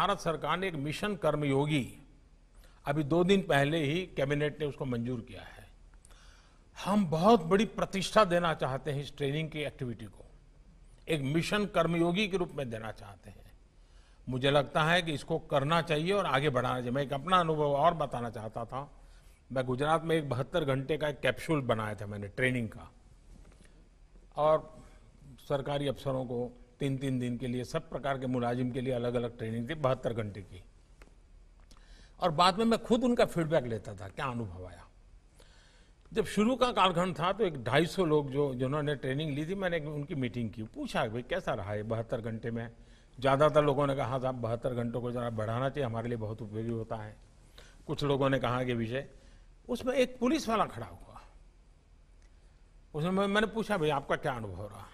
भारत सरकार ने एक मिशन कर्मयोगी अभी दो दिन पहले ही कैबिनेट ने उसको मंजूर किया है हम बहुत बड़ी प्रतिष्ठा देना चाहते हैं इस ट्रेनिंग की एक्टिविटी को एक मिशन कर्मयोगी के रूप में देना चाहते हैं मुझे लगता है कि इसको करना चाहिए और आगे बढ़ाना चाहिए मैं एक अपना अनुभव और बताना चाहता था मैं गुजरात में एक बहत्तर घंटे का एक कैप्सूल बनाया था मैंने ट्रेनिंग का और सरकारी अफसरों को तीन तीन दिन के लिए सब प्रकार के मुलाजिम के लिए अलग अलग ट्रेनिंग थी बहत्तर घंटे की और बाद में मैं खुद उनका फीडबैक लेता था क्या अनुभव आया जब शुरू का कालखंड था तो एक ढाई सौ लोग जो जिन्होंने ट्रेनिंग ली थी मैंने उनकी मीटिंग की पूछा भाई कैसा रहा है बहत्तर घंटे में ज़्यादातर लोगों ने कहा हाँ साहब बहत्तर घंटों को ज़रा बढ़ाना चाहिए हमारे लिए बहुत उपयोगी होता है कुछ लोगों ने कहा कि विषय उसमें एक पुलिस वाला खड़ा हुआ उसमें मैंने पूछा भाई आपका क्या अनुभव रहा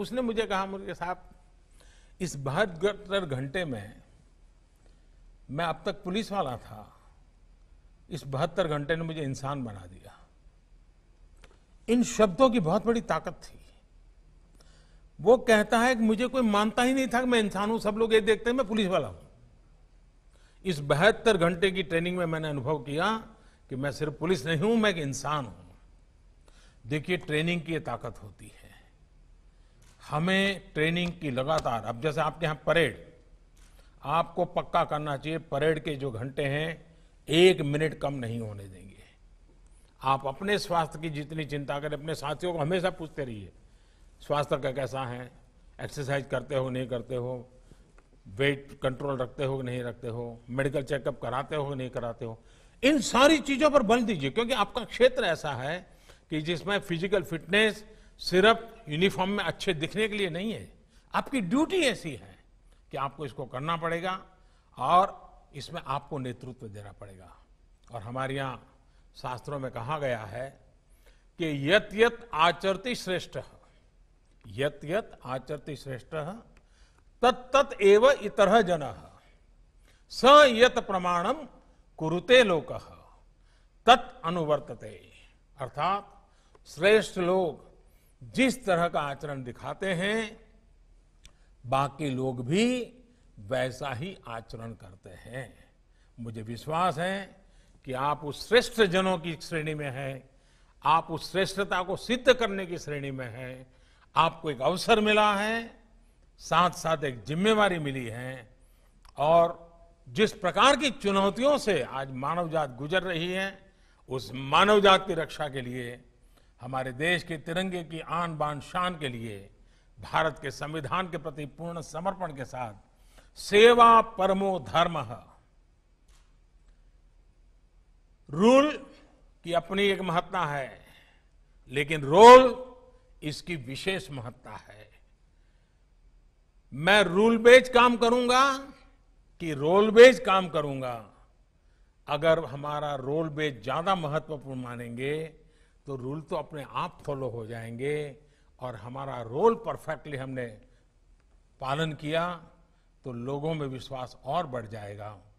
उसने मुझे कहा मुर्गे साहब इस बहत्तर घंटे में मैं अब तक पुलिस वाला था इस बहत्तर घंटे ने मुझे इंसान बना दिया इन शब्दों की बहुत बड़ी ताकत थी वो कहता है कि मुझे कोई मानता ही नहीं था कि मैं इंसान हूं सब लोग ये देखते हैं मैं पुलिस वाला हूं इस बहत्तर घंटे की ट्रेनिंग में मैंने अनुभव किया कि मैं सिर्फ पुलिस नहीं हूं मैं एक इंसान हूं देखिए ट्रेनिंग की ये ताकत होती है हमें ट्रेनिंग की लगातार अब जैसे आपके यहाँ परेड आपको पक्का करना चाहिए परेड के जो घंटे हैं एक मिनट कम नहीं होने देंगे आप अपने स्वास्थ्य की जितनी चिंता करें अपने साथियों को हमेशा पूछते रहिए स्वास्थ्य का कैसा है एक्सरसाइज करते हो नहीं करते हो वेट कंट्रोल रखते हो नहीं रखते हो मेडिकल चेकअप कराते हो नहीं कराते हो इन सारी चीज़ों पर बल दीजिए क्योंकि आपका क्षेत्र ऐसा है कि जिसमें फिजिकल फिटनेस सिर्फ यूनिफॉर्म में अच्छे दिखने के लिए नहीं है आपकी ड्यूटी ऐसी है कि आपको इसको करना पड़ेगा और इसमें आपको नेतृत्व देना पड़ेगा और हमारे यहाँ शास्त्रों में कहा गया है कि यत यत आचरति श्रेष्ठ यत यत आचरती श्रेष्ठ तत् तत एव इतर जन स यत प्रमाणम कुरुते लोक तत् अनुवर्तते अर्थात श्रेष्ठ लोग जिस तरह का आचरण दिखाते हैं बाकी लोग भी वैसा ही आचरण करते हैं मुझे विश्वास है कि आप उस श्रेष्ठ जनों की श्रेणी में हैं आप उस श्रेष्ठता को सिद्ध करने की श्रेणी में हैं आपको एक अवसर मिला है साथ साथ एक जिम्मेवारी मिली है और जिस प्रकार की चुनौतियों से आज मानव जात गुजर रही है उस मानव जात की रक्षा के लिए हमारे देश के तिरंगे की आन बान शान के लिए भारत के संविधान के प्रति पूर्ण समर्पण के साथ सेवा परमो धर्म रूल की अपनी एक महत्ता है लेकिन रोल इसकी विशेष महत्ता है मैं रूल बेच काम करूंगा कि रोल बेच काम करूंगा अगर हमारा रोल बेच ज्यादा महत्वपूर्ण मानेंगे तो रूल तो अपने आप फॉलो हो जाएंगे और हमारा रोल परफेक्टली हमने पालन किया तो लोगों में विश्वास और बढ़ जाएगा